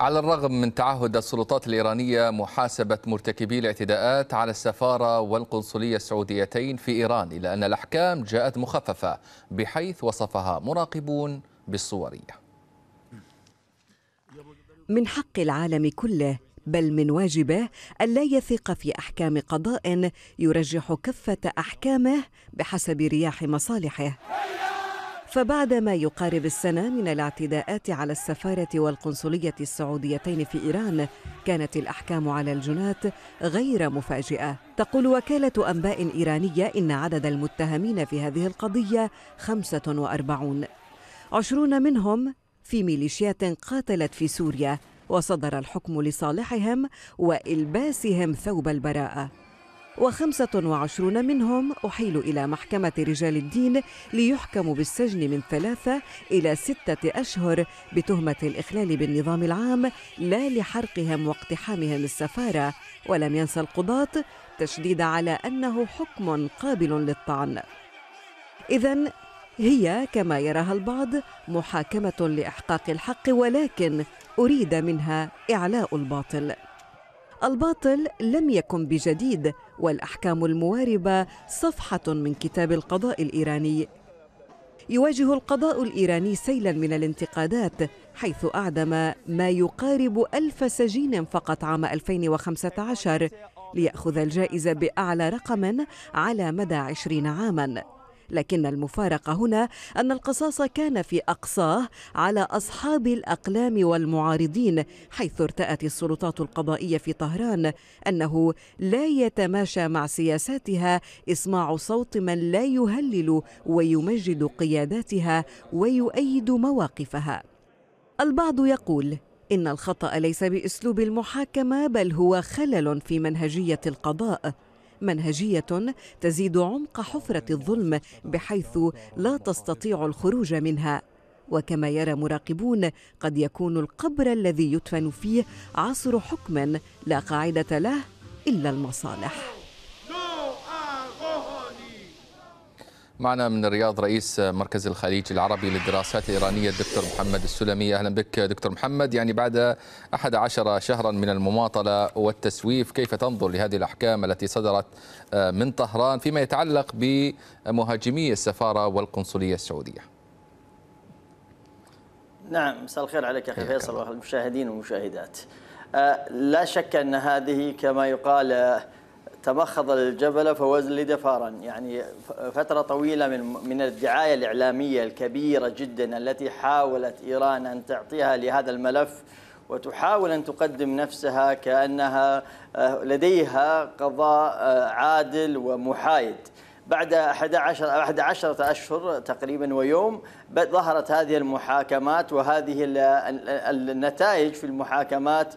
على الرغم من تعهد السلطات الإيرانية محاسبة مرتكبي الاعتداءات على السفارة والقنصلية السعوديتين في إيران إلا أن الأحكام جاءت مخففة بحيث وصفها مراقبون بالصورية من حق العالم كله بل من واجبه ألا يثق في أحكام قضاء يرجح كفة أحكامه بحسب رياح مصالحه فبعد ما يقارب السنة من الاعتداءات على السفارة والقنصلية السعوديتين في إيران كانت الأحكام على الجنات غير مفاجئة تقول وكالة أنباء إيرانية إن عدد المتهمين في هذه القضية 45 عشرون منهم في ميليشيات قاتلت في سوريا وصدر الحكم لصالحهم وإلباسهم ثوب البراءة و25 منهم أحيل إلى محكمة رجال الدين ليحكموا بالسجن من ثلاثة إلى ستة أشهر بتهمة الإخلال بالنظام العام لا لحرقهم واقتحامهم السفارة ولم ينسى القضاة تشديد على أنه حكم قابل للطعن إذا هي كما يراها البعض محاكمة لإحقاق الحق ولكن أريد منها إعلاء الباطل الباطل لم يكن بجديد والاحكام المواربه صفحه من كتاب القضاء الايراني يواجه القضاء الايراني سيلا من الانتقادات حيث اعدم ما يقارب الف سجين فقط عام 2015 ليأخذ الجائزة بأعلى رقم على مدى عشرين عاماً لكن المفارقة هنا أن القصاص كان في أقصاه على أصحاب الأقلام والمعارضين حيث ارتأت السلطات القضائية في طهران أنه لا يتماشى مع سياساتها إسماع صوت من لا يهلل ويمجد قياداتها ويؤيد مواقفها البعض يقول إن الخطأ ليس بأسلوب المحاكمة بل هو خلل في منهجية القضاء منهجية تزيد عمق حفرة الظلم بحيث لا تستطيع الخروج منها وكما يرى مراقبون قد يكون القبر الذي يدفن فيه عصر حكم لا قاعدة له إلا المصالح معنا من الرياض رئيس مركز الخليج العربي للدراسات الإيرانية الدكتور محمد السلمي أهلا بك دكتور محمد يعني بعد 11 شهرا من المماطلة والتسويف كيف تنظر لهذه الأحكام التي صدرت من طهران فيما يتعلق بمهاجمي السفارة والقنصلية السعودية نعم مساء الخير عليك أخي فيصل والمشاهدين والمشاهدات أه، لا شك أن هذه كما يقال تمخض الجبل فوزلد فارا يعني فترة طويلة من من الدعاية الإعلامية الكبيرة جدا التي حاولت إيران أن تعطيها لهذا الملف وتحاول أن تقدم نفسها كأنها آه، لديها قضاء آه، عادل ومحايد بعد 11 أو 11 أشهر تقريبا ويوم ظهرت هذه المحاكمات وهذه النتائج في المحاكمات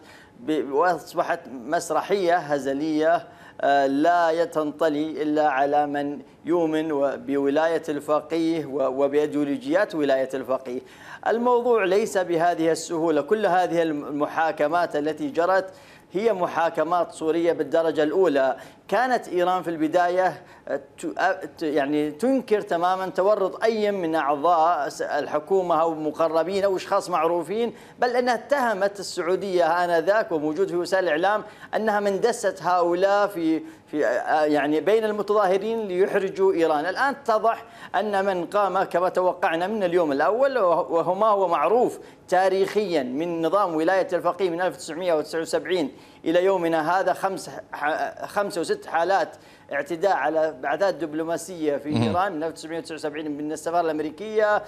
وأصبحت مسرحية هزلية آه، لا تنطلي إلا على من يؤمن بولاية الفقيه وبأيديولوجيات ولاية الفقيه الموضوع ليس بهذه السهولة كل هذه المحاكمات التي جرت هي محاكمات سورية بالدرجة الأولى كانت إيران في البداية آه، آه، يعني تنكر تماما تورط أي من أعضاء الحكومة أو مقربين أو أشخاص معروفين بل أنها اتهمت السعودية آنذاك وموجود في وسائل الإعلام أنها من دست هؤلاء في في آه، آه، يعني بين المتظاهرين ليحرجوا إيران الآن اتضح أن من قام كما توقعنا من اليوم الأول وهو ما هو معروف تاريخيا من نظام ولاية الفقيه من 1979 إلى يومنا هذا خمس خمسة وست حالات اعتداء على بعثات دبلوماسية في إيران من 1979 من السفارة الأمريكية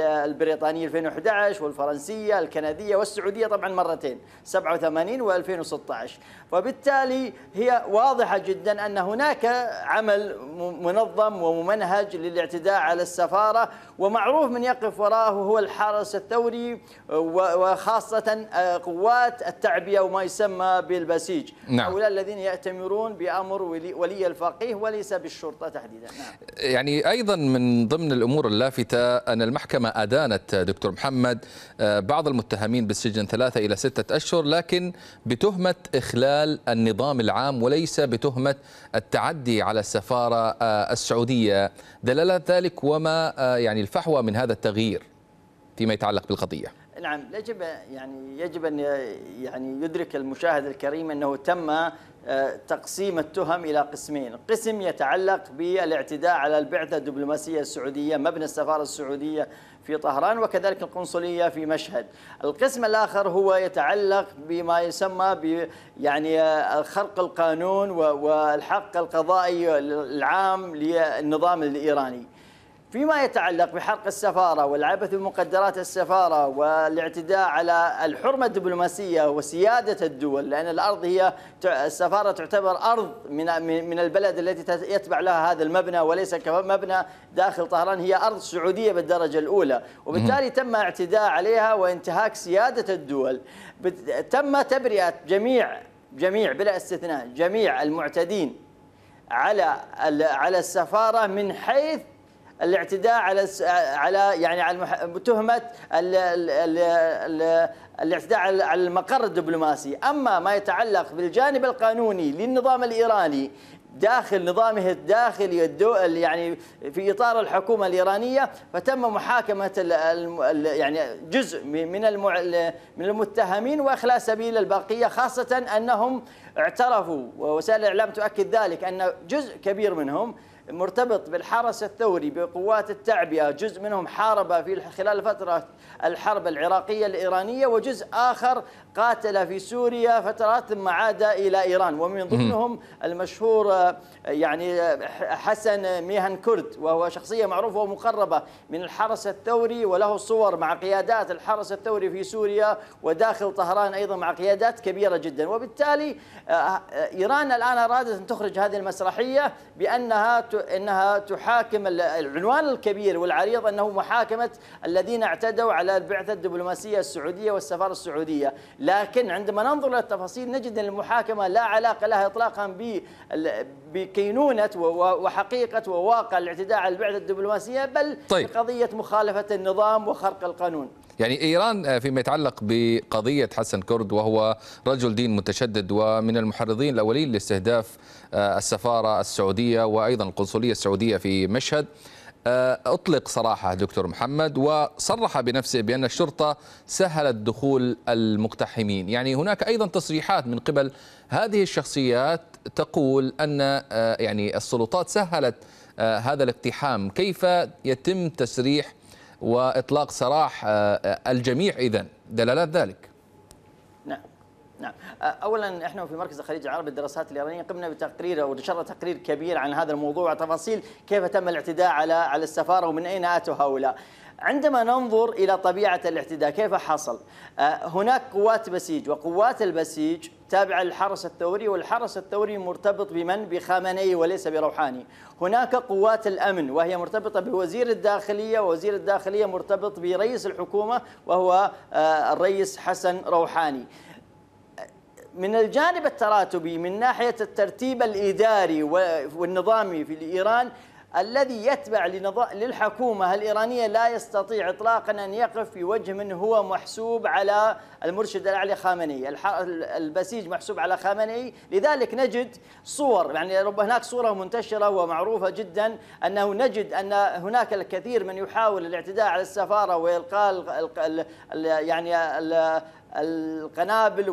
البريطانية 2011 والفرنسية الكندية والسعودية طبعا مرتين 87 و2016 فبالتالي هي واضحة جدا أن هناك عمل منظم وممنهج للاعتداء على السفارة ومعروف من يقف وراه هو الحرس الثوري وخاصة آه، قوات التعبية وما يسمى بالبسيج نعم. هؤلاء الذين يأتمرون بأمر ولي, ولي الفقيه وليس بالشرطة تحديدا نعم. يعني أيضا من ضمن الأمور اللافتة أن المحكمة أدانت دكتور محمد آه، بعض المتهمين بالسجن ثلاثة إلى ستة أشهر لكن بتهمة إخلال النظام العام وليس بتهمة التعدي على السفارة آه، السعودية دلالة ذلك وما يعني الفحوى من هذا التغيير فيما يتعلق بالقضيه؟ نعم يجب يعني يجب ان يعني يدرك المشاهد الكريم انه تم آه، تقسيم التهم الى قسمين، قسم يتعلق بالاعتداء على البعثه الدبلوماسيه السعوديه مبنى السفاره السعوديه في طهران وكذلك القنصليه في مشهد. القسم الاخر هو يتعلق بما يسمى ب يعني آه، خرق القانون والحق القضائي العام للنظام الايراني. فيما يتعلق بحرق السفارة والعبث بمقدرات السفارة والاعتداء على الحرمة الدبلوماسية وسيادة الدول لأن الأرض هي السفارة تعتبر أرض من من البلد التي يتبع لها هذا المبنى وليس كمبنى داخل طهران هي أرض سعودية بالدرجة الأولى وبالتالي تم اعتداء عليها وانتهاك سيادة الدول تم تبرئة جميع جميع بلا استثناء جميع المعتدين على على السفارة من حيث الاعتداء على على يعني على تهمه الاعتداء على المقر الدبلوماسي، اما ما يتعلق بالجانب القانوني للنظام الايراني داخل نظامه الداخلي الدول يعني في اطار الحكومه الايرانيه فتم محاكمه يعني جزء من من المتهمين واخلاء سبيل البقيه خاصه انهم اعترفوا ووسائل الاعلام تؤكد ذلك ان جزء كبير منهم مرتبط بالحرس الثوري بقوات التعبئة جزء منهم حارب في خلال فترة الحرب العراقية الإيرانية وجزء آخر قاتل في سوريا فترات ثم عاد إلى إيران ومن ضمنهم المشهور آه، يعني آه، حسن ميهن كرد وهو شخصية معروفة ومقربة من الحرس الثوري وله صور مع قيادات الحرس الثوري في سوريا وداخل طهران أيضا مع قيادات كبيرة جدا وبالتالي آه، إيران الآن أرادت أن تخرج هذه المسرحية بأنها أنها تحاكم العنوان الكبير والعريض أنه محاكمة الذين اعتدوا على البعثة الدبلوماسية السعودية والسفارة السعودية لكن عندما ننظر إلى التفاصيل نجد أن المحاكمة لا علاقة لها إطلاقا بكينونة وحقيقة وواقع الاعتداء على البعد الدبلوماسية بل طيب. قضية مخالفة النظام وخرق القانون يعني ايران آه، فيما يتعلق بقضيه حسن كرد وهو رجل دين متشدد ومن المحرضين الاولين لاستهداف آه، السفاره السعوديه وايضا القنصليه السعوديه في مشهد آه، أطلق صراحة دكتور محمد وصرح بنفسه بأن الشرطة سهلت دخول المقتحمين يعني هناك أيضا تصريحات من قبل هذه الشخصيات تقول أن آه، يعني السلطات سهلت آه، هذا الاقتحام كيف يتم تسريح وإطلاق سراح الجميع إذن دلالات ذلك نعم نعم اولا احنا في مركز الخليج العربي للدراسات الايرانيه قمنا بتقرير نشرنا تقرير كبير عن هذا الموضوع وتفاصيل كيف تم الاعتداء على على السفاره ومن اين اتوا هؤلاء عندما ننظر إلى طبيعة الاعتداء كيف حصل هناك قوات بسيج وقوات البسيج تابعة للحرس الثوري والحرس الثوري مرتبط بمن بخامنئي وليس بروحاني هناك قوات الأمن وهي مرتبطة بوزير الداخلية ووزير الداخلية مرتبط برئيس الحكومة وهو الرئيس حسن روحاني من الجانب التراتبي من ناحية الترتيب الإداري والنظامي في إيران الذي يتبع للحكومة الإيرانية لا يستطيع إطلاقا أن يقف في وجه من هو محسوب على المرشد الأعلى خامنئي البسيج محسوب على خامنئي لذلك نجد صور يعني ربما هناك صورة منتشرة ومعروفة جدا أنه نجد أن هناك الكثير من يحاول الاعتداء على السفارة وإلقاء يعني القنابل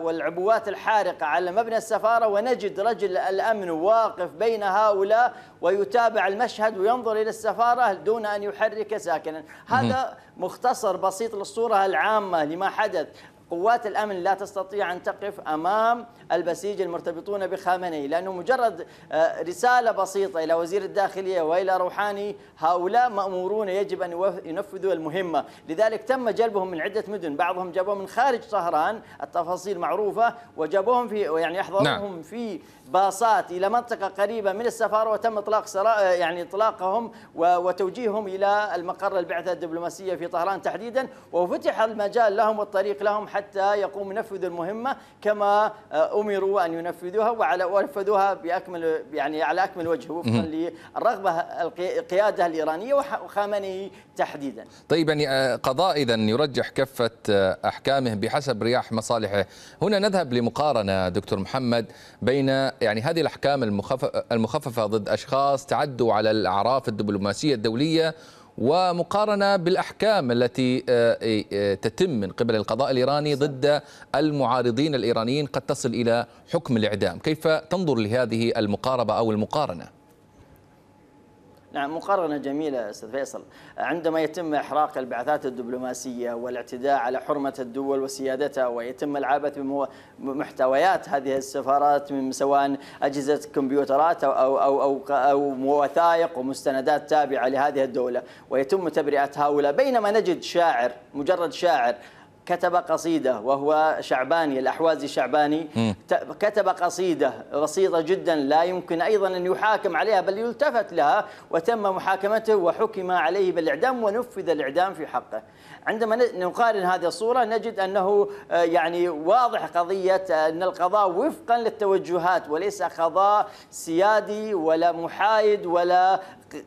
والعبوات الحارقة على مبنى السفارة ونجد رجل الأمن واقف بين هؤلاء ويتابع المشهد وينظر إلى السفارة دون أن يحرك ساكنا هذا مختصر بسيط للصورة العامة لما حدث قوات الامن لا تستطيع ان تقف امام البسيج المرتبطون بخامنئي لانه مجرد آه، رساله بسيطه الى وزير الداخليه والى روحاني هؤلاء مامورون يجب ان ينفذوا المهمه، لذلك تم جلبهم من عده مدن، بعضهم جابوهم من خارج طهران، التفاصيل معروفه، وجابوهم في يعني احضروهم نعم. في باصات الى منطقه قريبه من السفاره وتم اطلاق آه، يعني اطلاقهم وتوجيههم الى المقر البعثه الدبلوماسيه في طهران تحديدا، وفتح المجال لهم والطريق لهم حتى يقوم نفذ المهمة كما آه، أمروا أن ينفذوها وعلى ونفذوها بأكمل يعني على أكمل وجه وفقا للرغبة القيادة الإيرانية وخامنئي تحديدا طيب يعني قضاء إذا يرجح كفة آه، أحكامه بحسب رياح مصالحه هنا نذهب لمقارنة دكتور محمد بين يعني هذه الأحكام المخففة ضد أشخاص تعدوا على الأعراف الدبلوماسية الدولية ومقارنة بالأحكام التي آه، آه، تتم من قبل القضاء الإيراني ضد المعارضين الإيرانيين قد تصل إلى حكم الإعدام كيف تنظر لهذه المقاربة أو المقارنة؟ نعم مقارنة جميلة أستاذ فيصل عندما يتم إحراق البعثات الدبلوماسية والاعتداء على حرمة الدول وسيادتها ويتم العبث بمحتويات هذه السفارات من سواء أجهزة كمبيوترات أو, أو, أو, أو, أو وثائق ومستندات تابعة لهذه الدولة ويتم تبرئة هؤلاء بينما نجد شاعر مجرد شاعر كتب قصيدة وهو شعباني الأحوازي شعباني كتب قصيدة بسيطة جدا لا يمكن أيضا أن يحاكم عليها بل يلتفت لها وتم محاكمته وحكم عليه بالإعدام ونفذ الإعدام في حقه عندما نقارن هذه الصورة نجد أنه آه، يعني واضح قضية آه، أن القضاء وفقا للتوجهات وليس قضاء سيادي ولا محايد ولا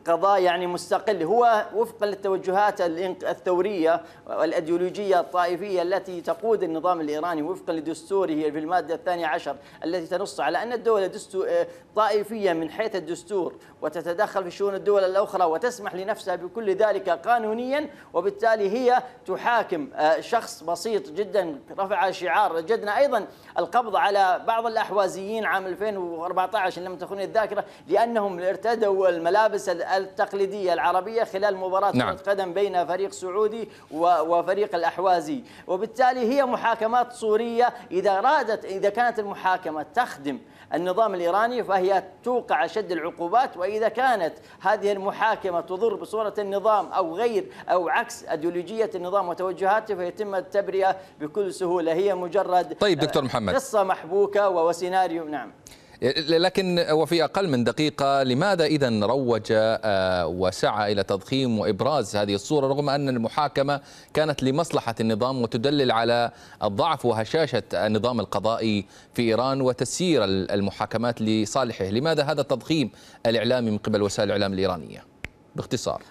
قضاء يعني مستقل هو وفقا للتوجهات الثورية والأديولوجية الطائفية التي تقود النظام الإيراني وفقا لدستوره في المادة الثانية عشر التي تنص على أن الدولة آه، طائفية من حيث الدستور وتتدخل في شؤون الدول الأخرى وتسمح لنفسها بكل ذلك قانونيا وبالتالي هي تحاكم آه، شخص بسيط جدا رفع شعار وجدنا أيضا القبض على بعض الأحوازيين عام 2014 لم تخني الذاكرة لأنهم ارتدوا الملابس التقليدية العربية خلال مباراة نعم. قدم بين فريق سعودي وفريق الأحوازي وبالتالي هي محاكمات صورية إذا أرادت إذا كانت المحاكمة تخدم النظام الإيراني فهي توقع أشد العقوبات وإذا كانت هذه المحاكمة تضر بصورة النظام أو غير أو عكس أديولوجية النظام وتوجهاته فيتم التبرئة بكل سهولة هي مجرد طيب دكتور محمد قصة محبوكة وسيناريو نعم لكن وفي أقل من دقيقة لماذا إذا روج آه، وسعى إلى تضخيم وإبراز هذه الصورة رغم أن المحاكمة كانت لمصلحة النظام وتدلل على الضعف وهشاشة النظام القضائي في إيران وتسيير المحاكمات لصالحه لماذا هذا التضخيم الإعلامي من قبل وسائل الإعلام الإيرانية باختصار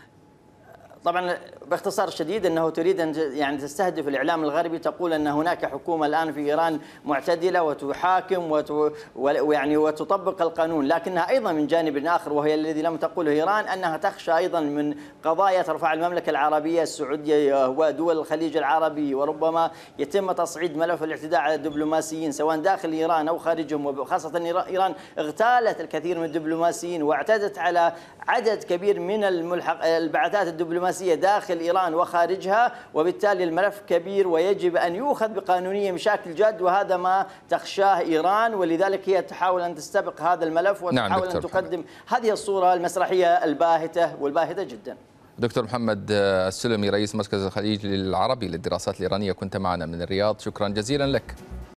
طبعا باختصار شديد انه تريد ان يعني تستهدف الاعلام الغربي تقول ان هناك حكومه الان في ايران معتدله وتحاكم وت... ويعني وتطبق القانون، لكنها ايضا من جانب اخر وهي الذي لم تقوله ايران انها تخشى ايضا من قضايا ترفع المملكه العربيه السعوديه ودول الخليج العربي وربما يتم تصعيد ملف الاعتداء على الدبلوماسيين سواء داخل ايران او خارجهم وخاصه ايران اغتالت الكثير من الدبلوماسيين واعتدت على عدد كبير من الملحق البعثات الدبلوماسيه الدبلوماسية داخل إيران وخارجها وبالتالي الملف كبير ويجب أن يؤخذ بقانونية بشكل جاد وهذا ما تخشاه إيران ولذلك هي تحاول أن تستبق هذا الملف نعم، وتحاول نعم أن تقدم محمد. هذه الصورة المسرحية الباهتة والباهتة جدا دكتور محمد آه، السلمي رئيس مركز الخليج العربي للدراسات الإيرانية كنت معنا من الرياض شكرا جزيلا لك